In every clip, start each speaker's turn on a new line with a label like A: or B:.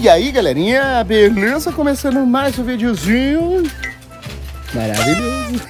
A: E aí, galerinha, beleza? Começando mais um videozinho. Maravilhoso.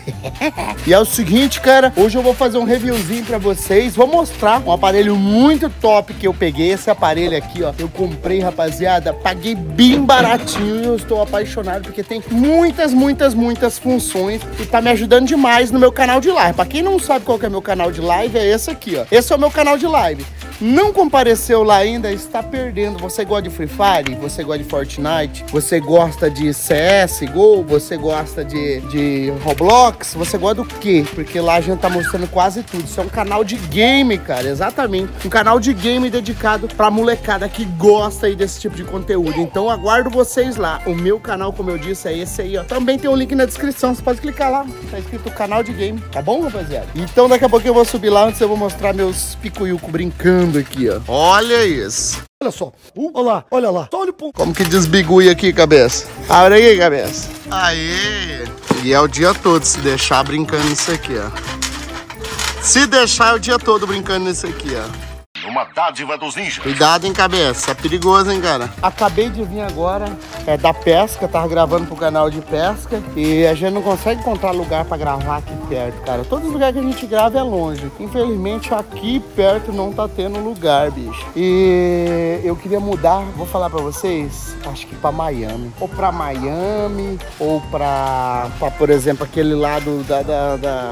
A: e é o seguinte, cara, hoje eu vou fazer um reviewzinho pra vocês. Vou mostrar um aparelho muito top que eu peguei. Esse aparelho aqui, ó, eu comprei, rapaziada, paguei bem baratinho e eu estou apaixonado porque tem muitas, muitas, muitas funções e tá me ajudando demais no meu canal de live. Pra quem não sabe qual que é meu canal de live, é esse aqui, ó. Esse é o meu canal de live não compareceu lá ainda, está perdendo. Você gosta de Free Fire? Você gosta de Fortnite? Você gosta de CS, Go? Você gosta de, de Roblox? Você gosta do quê? Porque lá a gente tá mostrando quase tudo. Isso é um canal de game, cara, exatamente. Um canal de game dedicado pra molecada que gosta aí desse tipo de conteúdo. Então aguardo vocês lá. O meu canal, como eu disse, é esse aí, ó. Também tem um link na descrição, você pode clicar lá. Tá escrito canal de game, tá bom, rapaziada? Então daqui a pouco eu vou subir lá, antes eu vou mostrar meus picuiuco brincando aqui, ó. Olha isso. Olha só. Uh, olha lá, olha lá. Só então, olha Como que desbigui aqui, cabeça? Abre aí, cabeça. Aê! E é o dia todo se deixar brincando nisso aqui, ó. Se deixar é o dia todo brincando nisso aqui, ó. Uma dádiva dos ninjas. Cuidado, hein, cabeça. É perigoso, hein, cara. Acabei de vir agora é, da pesca. Tava gravando pro canal de pesca. E a gente não consegue encontrar lugar pra gravar aqui perto, cara. Todo lugar que a gente grava é longe. Infelizmente, aqui perto não tá tendo lugar, bicho. E eu queria mudar, vou falar pra vocês, acho que pra Miami. Ou pra Miami, ou pra, pra por exemplo, aquele lado da, da, da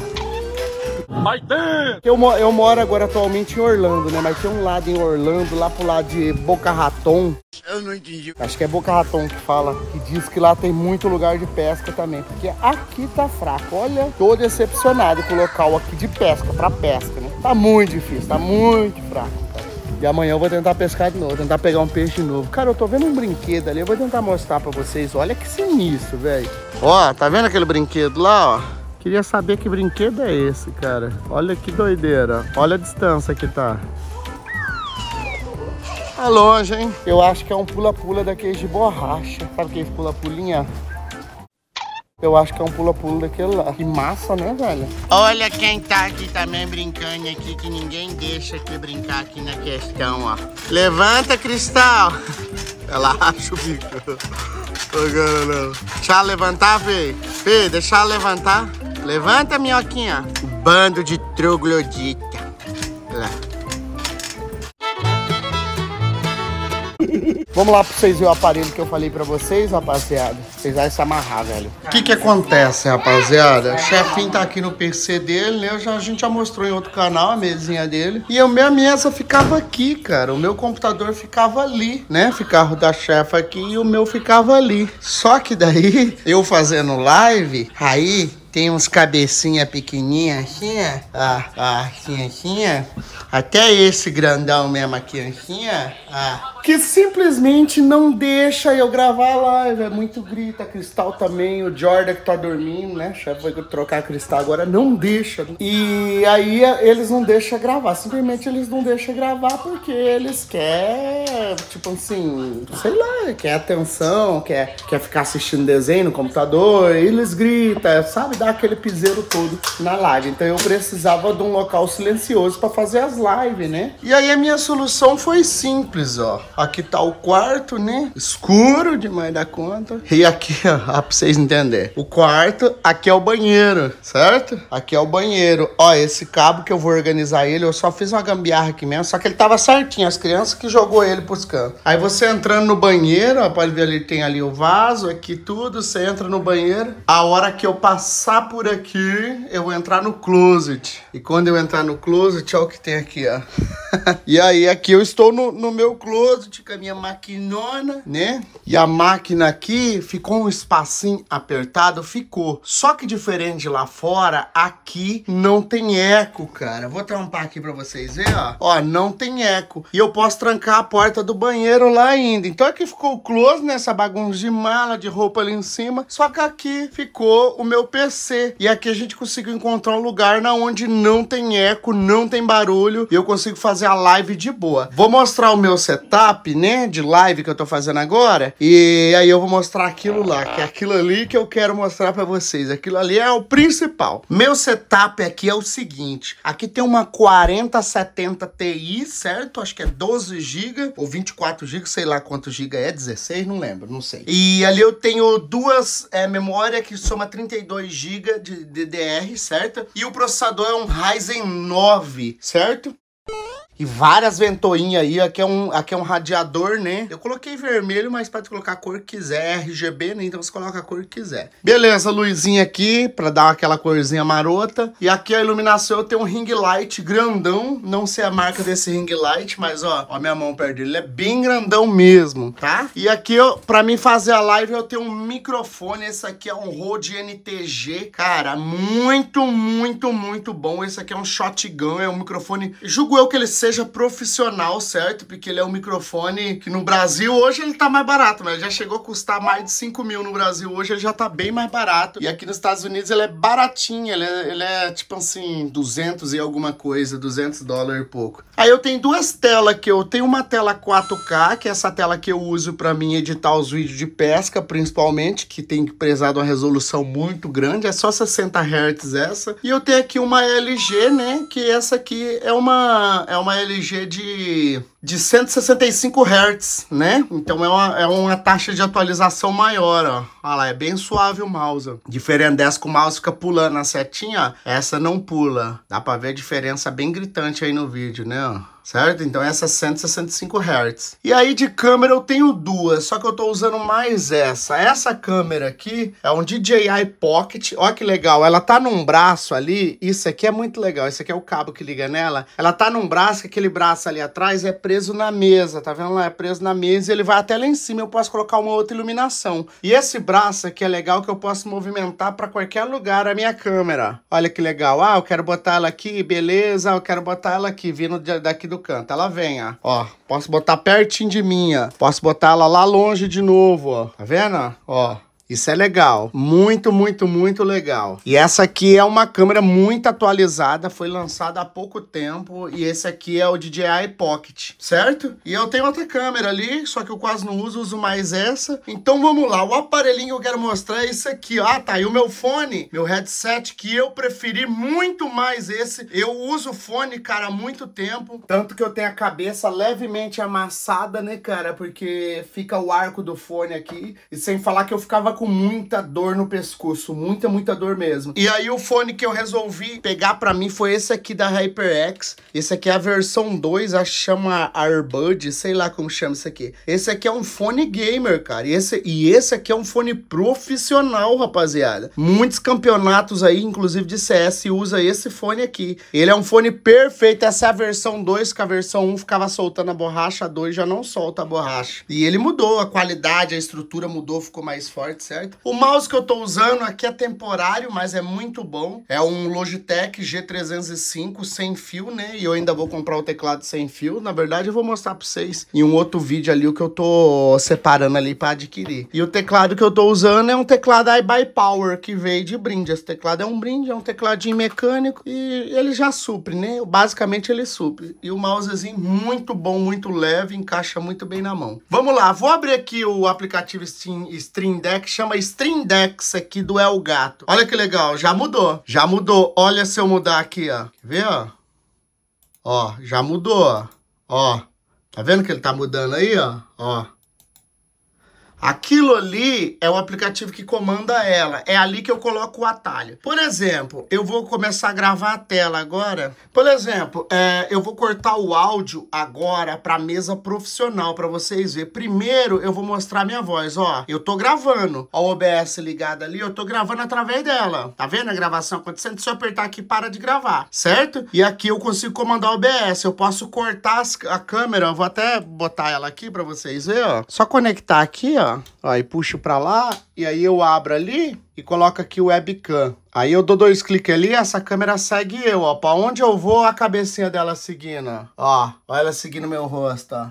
A: eu, eu moro agora atualmente em Orlando, né? Mas tem um lado em Orlando, lá pro lado de Boca Raton. Eu não entendi. Acho que é Boca Raton que fala, que diz que lá tem muito lugar de pesca também. Porque aqui tá fraco. Olha, tô decepcionado com o local aqui de pesca, pra pesca, né? Tá muito difícil, tá muito fraco. E amanhã eu vou tentar pescar de novo, tentar pegar um peixe de novo. Cara, eu tô vendo um brinquedo ali, eu vou tentar mostrar pra vocês. Olha que sinistro, velho. Ó, tá vendo aquele brinquedo lá, ó? Queria saber que brinquedo é esse, cara. Olha que doideira. Olha a distância que tá. Tá longe, hein? Eu acho que é um pula-pula daqueles de borracha. Sabe aquele pula-pulinha? Eu acho que é um pula-pula daquele lá. Que massa, né, velho? Olha quem tá aqui também brincando aqui, que ninguém deixa aqui brincar aqui na questão, ó. Levanta, Cristal! Ela acha o bico. Agora não. Deixa levantar, Fê. Fê, deixa levantar. Levanta, minhoquinha. Bando de troglodita. Lá. Vamos lá pra vocês verem o aparelho que eu falei pra vocês, rapaziada. Vocês vão se amarrar, velho. O que que acontece, rapaziada? O chefinho tá aqui no PC dele, né? Já, a gente já mostrou em outro canal a mesinha dele. E a minha mesa ficava aqui, cara. O meu computador ficava ali, né? Ficava o da chefa aqui e o meu ficava ali. Só que daí, eu fazendo live, aí tem uns cabecinha pequenininha assim, é? ah, ah, assim, assim, é? até esse grandão mesmo aqui assim, é? ah, que simplesmente não deixa eu gravar a live, é muito grita, Cristal também, o Jordan que tá dormindo, né, chefe foi trocar Cristal agora, não deixa. E aí eles não deixam gravar, simplesmente eles não deixam gravar porque eles querem, tipo assim, sei lá, quer atenção, quer, quer ficar assistindo desenho no computador, eles gritam, sabe, dá dar aquele piseiro todo na live. Então eu precisava de um local silencioso para fazer as lives, né? E aí a minha solução foi simples, ó. Aqui tá o quarto, né? Escuro demais da conta. E aqui, ó, pra vocês entenderem. O quarto, aqui é o banheiro, certo? Aqui é o banheiro. Ó, esse cabo que eu vou organizar ele, eu só fiz uma gambiarra aqui mesmo, só que ele tava certinho, as crianças que jogou ele pros cantos. Aí você entrando no banheiro, ó, pode ver ali, tem ali o vaso, aqui tudo, você entra no banheiro. A hora que eu passei passar por aqui, eu vou entrar no closet. E quando eu entrar no closet, olha o que tem aqui, ó. e aí, aqui eu estou no, no meu closet com a minha maquinona, né? E a máquina aqui ficou um espacinho apertado, ficou. Só que diferente de lá fora, aqui não tem eco, cara. Vou trampar aqui pra vocês verem, ó. Ó, não tem eco. E eu posso trancar a porta do banheiro lá ainda. Então aqui ficou o close nessa bagunça de mala, de roupa ali em cima. Só que aqui ficou o meu PC crescer. E aqui a gente conseguiu encontrar um lugar na onde não tem eco, não tem barulho e eu consigo fazer a live de boa. Vou mostrar o meu setup, né, de live que eu tô fazendo agora e aí eu vou mostrar aquilo lá, que é aquilo ali que eu quero mostrar para vocês. Aquilo ali é o principal. Meu setup aqui é o seguinte, aqui tem uma 4070 Ti, certo? Acho que é 12 GB ou 24 GB, sei lá quanto GB é, 16, não lembro, não sei. E ali eu tenho duas é, eh, memórias que soma 32 GB GB de DDR, certo? E o processador é um Ryzen 9, certo? e várias ventoinhas aí. Aqui é, um, aqui é um radiador, né? Eu coloquei vermelho, mas pode colocar a cor que quiser. RGB, né? Então você coloca a cor que quiser. Beleza, luzinha aqui pra dar aquela corzinha marota. E aqui a iluminação eu tenho um ring light grandão. Não sei a marca desse ring light, mas ó, ó minha mão perto dele. Ele é bem grandão mesmo, tá? E aqui, eu, pra mim fazer a live, eu tenho um microfone. Esse aqui é um Rode NTG. Cara, muito, muito, muito bom. Esse aqui é um shotgun. É um microfone... Julgo eu que ele seja seja profissional, certo? Porque ele é um microfone que no Brasil hoje ele tá mais barato, mas né? já chegou a custar mais de 5 mil no Brasil. Hoje ele já tá bem mais barato. E aqui nos Estados Unidos ele é baratinho, ele é, ele é tipo assim, 200 e alguma coisa, 200 dólares e pouco. Aí eu tenho duas telas que eu tenho uma tela 4K, que é essa tela que eu uso para mim editar os vídeos de pesca, principalmente, que tem que prezar de uma resolução muito grande, é só 60 Hz essa. E eu tenho aqui uma LG, né, que essa aqui é uma é uma LG de, de 165 Hz, né? Então é uma, é uma taxa de atualização maior, ó. Olha lá, é bem suave o mouse. Ó. Diferente dessa que o mouse fica pulando a setinha, essa não pula. Dá pra ver a diferença bem gritante aí no vídeo, né? Ó certo? Então essa é 165 Hz. E aí de câmera eu tenho duas, só que eu estou usando mais essa. Essa câmera aqui é um DJI Pocket, olha que legal, ela tá num braço ali, isso aqui é muito legal, esse aqui é o cabo que liga nela, ela tá num braço, que aquele braço ali atrás é preso na mesa, tá vendo lá? É preso na mesa e ele vai até lá em cima, eu posso colocar uma outra iluminação. E esse braço aqui é legal que eu posso movimentar para qualquer lugar a minha câmera. Olha que legal, ah, eu quero botar ela aqui, beleza, eu quero botar ela aqui, vindo daqui do do canto. Ela vem, ó. Ó, posso botar pertinho de mim, ó. Posso botar ela lá longe de novo, ó. Tá vendo? Ó, isso é legal, muito, muito, muito legal. E essa aqui é uma câmera muito atualizada, foi lançada há pouco tempo e esse aqui é o DJI Pocket, certo? E eu tenho outra câmera ali, só que eu quase não uso, uso mais essa. Então vamos lá, o aparelhinho que eu quero mostrar é isso aqui, ó. Ah, tá, e o meu fone, meu headset que eu preferi muito mais esse. Eu uso fone, cara, há muito tempo, tanto que eu tenho a cabeça levemente amassada, né, cara? Porque fica o arco do fone aqui e sem falar que eu ficava com muita dor no pescoço, muita, muita dor mesmo. E aí o fone que eu resolvi pegar para mim foi esse aqui da HyperX. Esse aqui é a versão 2, a chama Airbud, sei lá como chama isso aqui. Esse aqui é um fone gamer, cara. E esse, e esse aqui é um fone profissional, rapaziada. Muitos campeonatos aí, inclusive de CS, usa esse fone aqui. Ele é um fone perfeito, essa é a versão 2, que a versão 1 um ficava soltando a borracha, a 2 já não solta a borracha. E ele mudou, a qualidade, a estrutura mudou, ficou mais forte, certo? O mouse que eu tô usando aqui é temporário, mas é muito bom. É um Logitech G305 sem fio, né? E eu ainda vou comprar o teclado sem fio. Na verdade, eu vou mostrar pra vocês em um outro vídeo ali o que eu tô separando ali pra adquirir. E o teclado que eu tô usando é um teclado iBuy Power, que veio de brinde. Esse teclado é um brinde, é um tecladinho mecânico e ele já supre, né? Basicamente ele supre. E o mousezinho muito bom, muito leve, encaixa muito bem na mão. Vamos lá, vou abrir aqui o aplicativo Steam, Stream Deck chama Strindex aqui do El Gato. Olha que legal, já mudou. Já mudou. Olha se eu mudar aqui, ó. Quer ver, ó? Ó, já mudou, ó. Tá vendo que ele tá mudando aí, ó? Ó. Aquilo ali é o aplicativo que comanda ela. É ali que eu coloco o atalho. Por exemplo, eu vou começar a gravar a tela agora. Por exemplo, é, eu vou cortar o áudio agora para mesa profissional para vocês verem. Primeiro, eu vou mostrar minha voz. Ó, eu tô gravando. Ó, o OBS ligado ali, eu tô gravando através dela. Tá vendo a gravação acontecendo? Se eu apertar aqui, para de gravar, certo? E aqui eu consigo comandar o OBS. Eu posso cortar a câmera. Eu vou até botar ela aqui para vocês verem, ó. Só conectar aqui, ó aí ó, e puxo para lá, e aí eu abro ali e coloco aqui o webcam. Aí eu dou dois cliques ali, essa câmera segue eu, ó, para onde eu vou, a cabecinha dela seguindo, ó, olha ela seguindo meu rosto, ó.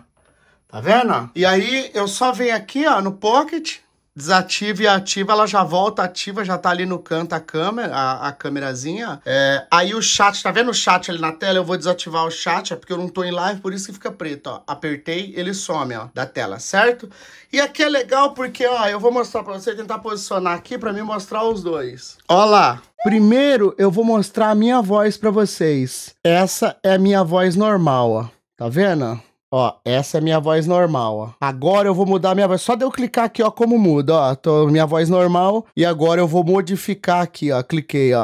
A: Tá vendo? E aí eu só venho aqui, ó, no pocket, desativa e ativa, ela já volta ativa, já tá ali no canto a câmera, a, a câmerazinha. É, aí o chat, tá vendo o chat ali na tela? Eu vou desativar o chat, é porque eu não tô em live, por isso que fica preto, ó. Apertei, ele some, ó, da tela, certo? E aqui é legal porque, ó, eu vou mostrar pra você, tentar posicionar aqui pra mim mostrar os dois. Ó lá. Primeiro, eu vou mostrar a minha voz pra vocês. Essa é a minha voz normal, ó. Tá vendo? Ó, essa é minha voz normal, ó. Agora eu vou mudar minha voz. Só de eu clicar aqui, ó, como muda, ó. Tô minha voz normal e agora eu vou modificar aqui, ó. Cliquei, ó.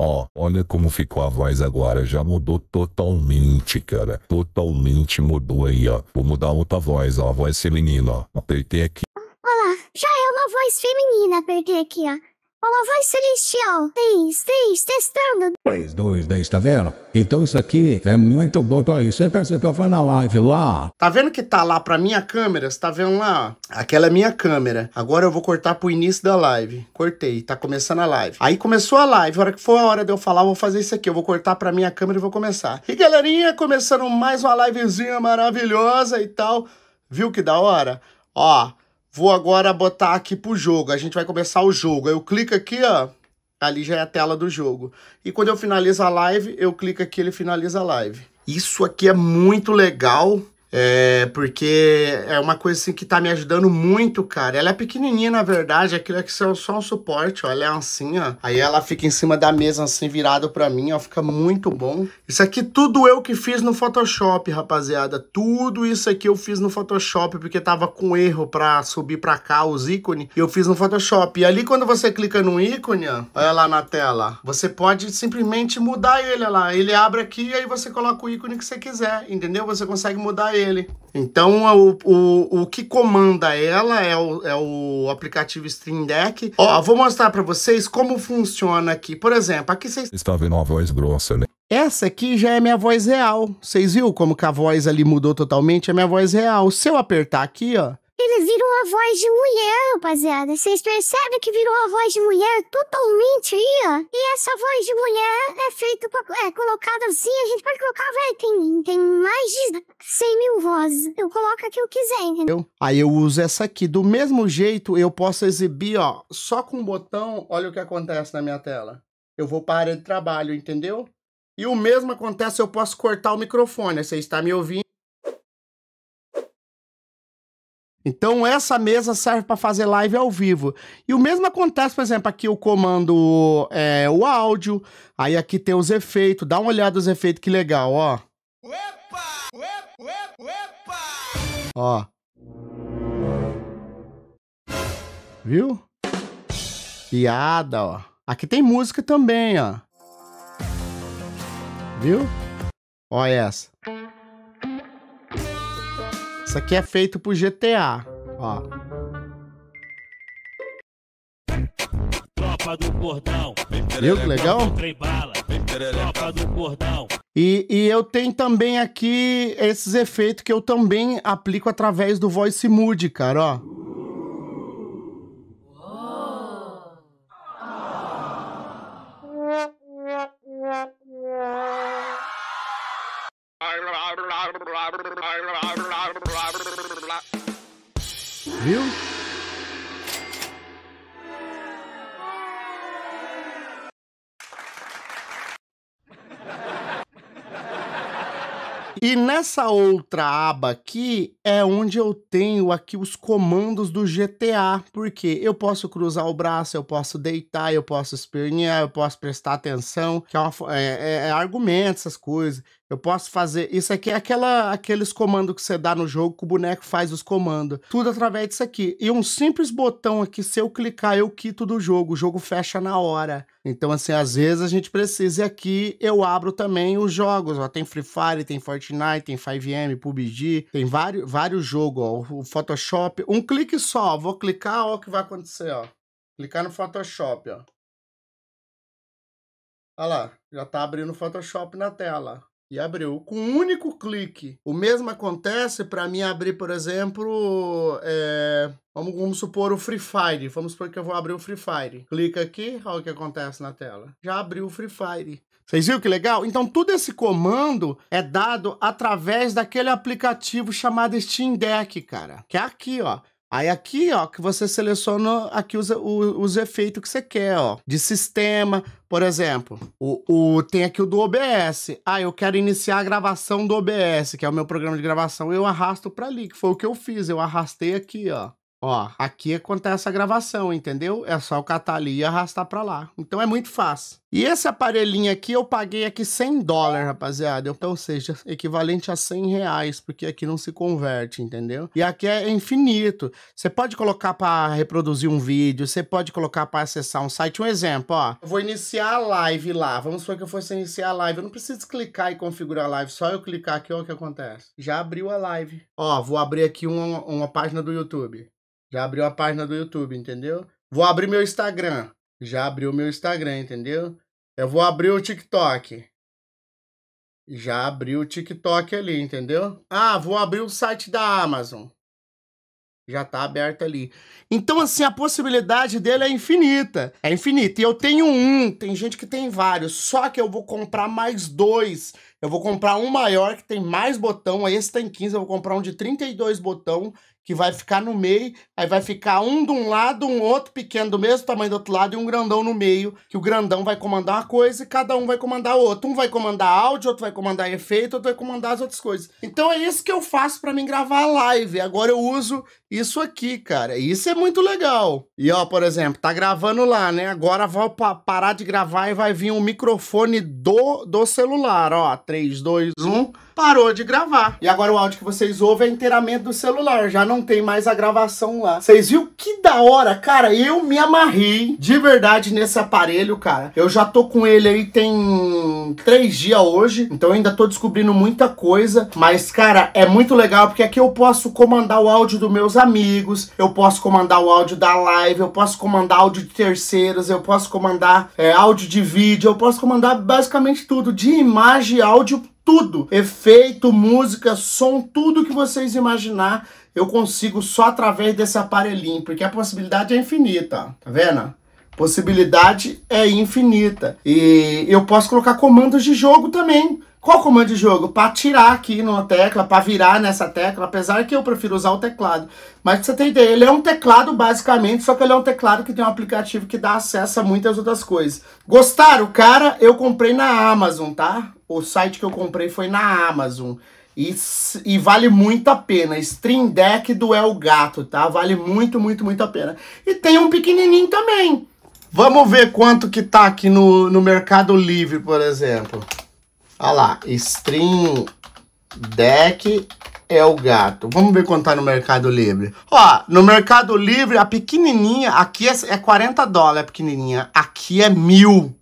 A: Ó, olha como ficou a voz agora, já mudou totalmente, cara. Totalmente mudou aí, ó. Vou mudar outra voz, ó, voz feminina, ó. Apertei aqui. olá já é uma voz feminina, apertei aqui, ó. Olá, voz celestial. Três, três, testando. Três, dois, dez, tá vendo? Então isso aqui é muito bom pra isso. Então, você percebeu, foi na live lá. Tá vendo que tá lá pra minha câmera? Você tá vendo lá? Aquela é minha câmera. Agora eu vou cortar pro início da live. Cortei, tá começando a live. Aí começou a live. A hora que for a hora de eu falar, eu vou fazer isso aqui. Eu vou cortar pra minha câmera e vou começar. E galerinha, começando mais uma livezinha maravilhosa e tal. Viu que da hora? Ó... Vou agora botar aqui pro jogo. A gente vai começar o jogo. Eu clico aqui, ó. Ali já é a tela do jogo. E quando eu finalizo a live, eu clico aqui, ele finaliza a live. Isso aqui é muito legal é, porque é uma coisa assim, que tá me ajudando muito, cara. Ela é pequenininha, na verdade, aquilo é que são só um suporte, ó. Ela é assim, ó. Aí ela fica em cima da mesa, assim, virado pra mim, ó. Fica muito bom. Isso aqui tudo eu que fiz no Photoshop, rapaziada. Tudo isso aqui eu fiz no Photoshop, porque tava com erro pra subir pra cá os ícones. E eu fiz no Photoshop. E ali quando você clica no ícone, ó, olha lá na tela, você pode simplesmente mudar ele, olha lá. Ele abre aqui e aí você coloca o ícone que você quiser, entendeu? Você consegue mudar ele ele. Então, o, o, o que comanda ela é o, é o aplicativo Stream Deck. Ó, vou mostrar para vocês como funciona aqui. Por exemplo, aqui vocês... Está vendo uma voz grossa, né? Essa aqui já é minha voz real. Vocês viram como que a voz ali mudou totalmente? É minha voz real. Se eu apertar aqui, ó, ele virou a voz de mulher, rapaziada. Vocês percebem que virou a voz de mulher totalmente aí, ó. E essa voz de mulher é feita, é colocada assim, a gente pode colocar, velho, tem, tem mais de 100 mil vozes. Eu coloco a que eu quiser, entendeu? Aí eu uso essa aqui. Do mesmo jeito, eu posso exibir, ó, só com o um botão, olha o que acontece na minha tela. Eu vou para de trabalho, entendeu? E o mesmo acontece, eu posso cortar o microfone. Você está me ouvindo? Então essa mesa serve para fazer live ao vivo. E o mesmo acontece, por exemplo, aqui eu comando é, o áudio, aí aqui tem os efeitos, dá uma olhada nos efeitos, que legal, ó. Ó. Viu? Piada, ó. Aqui tem música também, ó. Viu? Olha essa. Isso aqui é feito pro GTA, ó. Viu que legal? E, e eu tenho também aqui esses efeitos que eu também aplico através do Voice Mood, cara, ó. E nessa outra aba aqui é onde eu tenho aqui os comandos do GTA, porque eu posso cruzar o braço, eu posso deitar, eu posso espernear, eu posso prestar atenção, que é, uma, é, é, é argumento, essas coisas. Eu posso fazer. Isso aqui é aquela, aqueles comandos que você dá no jogo que o boneco faz os comandos. Tudo através disso aqui. E um simples botão aqui, se eu clicar, eu quito do jogo. O jogo fecha na hora. Então, assim, às vezes a gente precisa. E aqui eu abro também os jogos. Ó. Tem Free Fire, tem Fortnite, tem 5M, PUBG, tem vários, vários jogos. Ó. O Photoshop. Um clique só. Vou clicar, ó, o que vai acontecer, ó. Clicar no Photoshop, ó. Olha lá, já tá abrindo o Photoshop na tela e abriu. Com um único clique. O mesmo acontece para mim abrir, por exemplo, é... vamos, vamos, supor o Free Fire. Vamos supor que eu vou abrir o Free Fire. Clica aqui, olha o que acontece na tela. Já abriu o Free Fire. Vocês viram que legal? Então, todo esse comando é dado através daquele aplicativo chamado Steam Deck, cara. Que é aqui, ó. Aí aqui, ó, que você seleciona aqui os, os, efeitos que você quer, ó. De sistema, por exemplo, o, o, tem aqui o do OBS. Ah, eu quero iniciar a gravação do OBS, que é o meu programa de gravação. Eu arrasto para ali, que foi o que eu fiz. Eu arrastei aqui, ó. Ó, aqui acontece a gravação, entendeu? É só eu catar ali e arrastar pra lá. Então é muito fácil. E esse aparelhinho aqui, eu paguei aqui 100 dólares, rapaziada. Então, ou seja, equivalente a 100 reais, porque aqui não se converte, entendeu? E aqui é infinito. Você pode colocar para reproduzir um vídeo, você pode colocar para acessar um site. Um exemplo, ó. Eu vou iniciar a live lá. Vamos supor que eu fosse iniciar a live. Eu não preciso clicar e configurar a live. Só eu clicar aqui, ó, o que acontece. Já abriu a live. Ó, vou abrir aqui uma, uma página do YouTube. Já abriu a página do YouTube, entendeu? Vou abrir meu Instagram. Já abriu meu Instagram, entendeu? Eu vou abrir o TikTok. Já abriu o TikTok ali, entendeu? Ah, vou abrir o site da Amazon. Já tá aberto ali. Então, assim, a possibilidade dele é infinita. É infinita. E eu tenho um, tem gente que tem vários. Só que eu vou comprar mais dois. Eu vou comprar um maior que tem mais botão. Esse tem 15, eu vou comprar um de 32 botão que vai ficar no meio, aí vai ficar um de um lado, um outro pequeno do mesmo tamanho do outro lado e um grandão no meio, que o grandão vai comandar uma coisa e cada um vai comandar outro, Um vai comandar áudio, outro vai comandar efeito, outro vai comandar as outras coisas. Então é isso que eu faço para mim gravar a live. Agora eu uso isso aqui, cara. Isso é muito legal. E ó, por exemplo, tá gravando lá, né? Agora vou pa parar de gravar e vai vir um microfone do, do celular, ó. 3, 2, 1 parou de gravar. E agora o áudio que vocês ouvem é inteiramente do celular, já não tem mais a gravação lá. Vocês viram que da hora, cara? Eu me amarrei de verdade nesse aparelho, cara. Eu já tô com ele aí tem três dias hoje, então ainda tô descobrindo muita coisa. Mas, cara, é muito legal porque aqui eu posso comandar o áudio dos meus amigos, eu posso comandar o áudio da live, eu posso comandar áudio de terceiros, eu posso comandar é, áudio de vídeo, eu posso comandar basicamente tudo, de imagem, áudio, tudo. Efeito, música, som, tudo que vocês imaginar, eu consigo só através desse aparelhinho, porque a possibilidade é infinita, tá vendo? Possibilidade é infinita. E eu posso colocar comandos de jogo também. Qual comando de jogo? Para tirar aqui numa tecla, para virar nessa tecla, apesar que eu prefiro usar o teclado. Mas pra você ter ideia, ele é um teclado basicamente, só que ele é um teclado que tem um aplicativo que dá acesso a muitas outras coisas. Gostaram? Cara, eu comprei na Amazon, tá? O site que eu comprei foi na Amazon. E, e, vale muito a pena. Stream Deck do El Gato, tá? Vale muito, muito, muito a pena. E tem um pequenininho também. Vamos ver quanto que tá aqui no, no Mercado Livre, por exemplo. Olha lá, Stream Deck El Gato. Vamos ver quanto tá no Mercado Livre. Ó, no Mercado Livre, a pequenininha, aqui é, é 40 dólares a pequenininha. Aqui é mil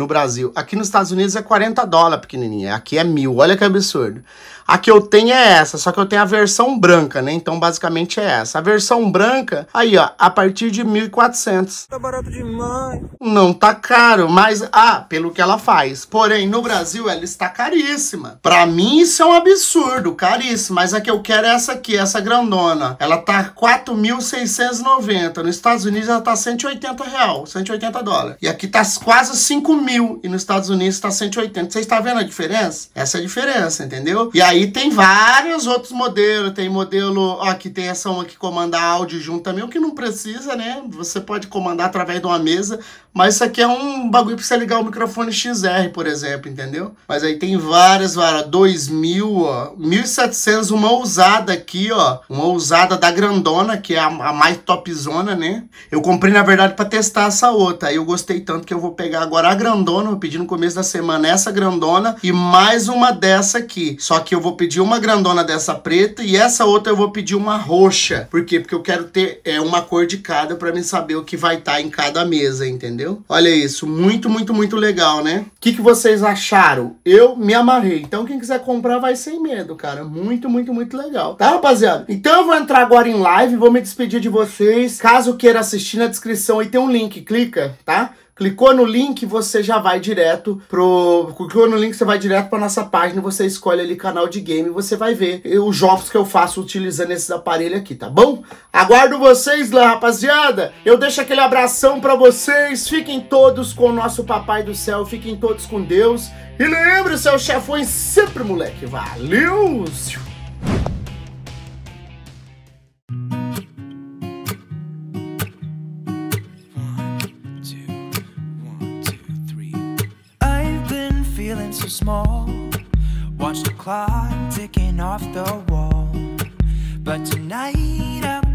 A: no Brasil. Aqui nos Estados Unidos é 40 dólares pequenininha, aqui é mil, olha que absurdo. A que eu tenho é essa, só que eu tenho a versão branca, né? Então basicamente é essa. A versão branca, aí ó, a partir de 1.400. Tá barato demais. Não tá caro, mas, ah, pelo que ela faz. Porém, no Brasil ela está caríssima. Pra mim isso é um absurdo, caríssimo Mas a que eu quero é essa aqui, essa grandona. Ela tá 4.690. Nos Estados Unidos ela tá 180 real, 180 dólares. E aqui tá quase 5 mil mil e nos Estados Unidos está 180. Você está vendo a diferença? Essa é a diferença, entendeu? E aí tem vários outros modelos. Tem modelo, ó, que tem essa uma que comanda áudio junto também, o que não precisa, né? Você pode comandar através de uma mesa, mas isso aqui é um bagulho para você ligar o microfone XR, por exemplo, entendeu? Mas aí tem várias, várias, 2000, ó, 1700, uma ousada aqui, ó, uma ousada da grandona, que é a, a mais topzona, né? Eu comprei, na verdade, para testar essa outra. Aí eu gostei tanto que eu vou pegar agora a grandona grandona, eu pedi no começo da semana essa grandona e mais uma dessa aqui. Só que eu vou pedir uma grandona dessa preta e essa outra eu vou pedir uma roxa. Por quê? Porque eu quero ter é, uma cor de cada para mim saber o que vai estar tá em cada mesa, entendeu? Olha isso, muito, muito, muito legal, né? O que, que vocês acharam? Eu me amarrei. Então quem quiser comprar vai sem medo, cara. Muito, muito, muito legal. Tá, rapaziada? Então eu vou entrar agora em live, vou me despedir de vocês. Caso queira assistir na descrição aí tem um link, clica, tá? Clicou no link, você já vai direto pro. Clicou no link, você vai direto pra nossa página, você escolhe ali canal de game, você vai ver os jogos que eu faço utilizando esses aparelhos aqui, tá bom? Aguardo vocês lá, rapaziada. Eu deixo aquele abração para vocês. Fiquem todos com o nosso Papai do Céu, fiquem todos com Deus. E lembre-se, o chefões sempre, moleque. Valeu! Watch the clock ticking off the wall. But tonight I'm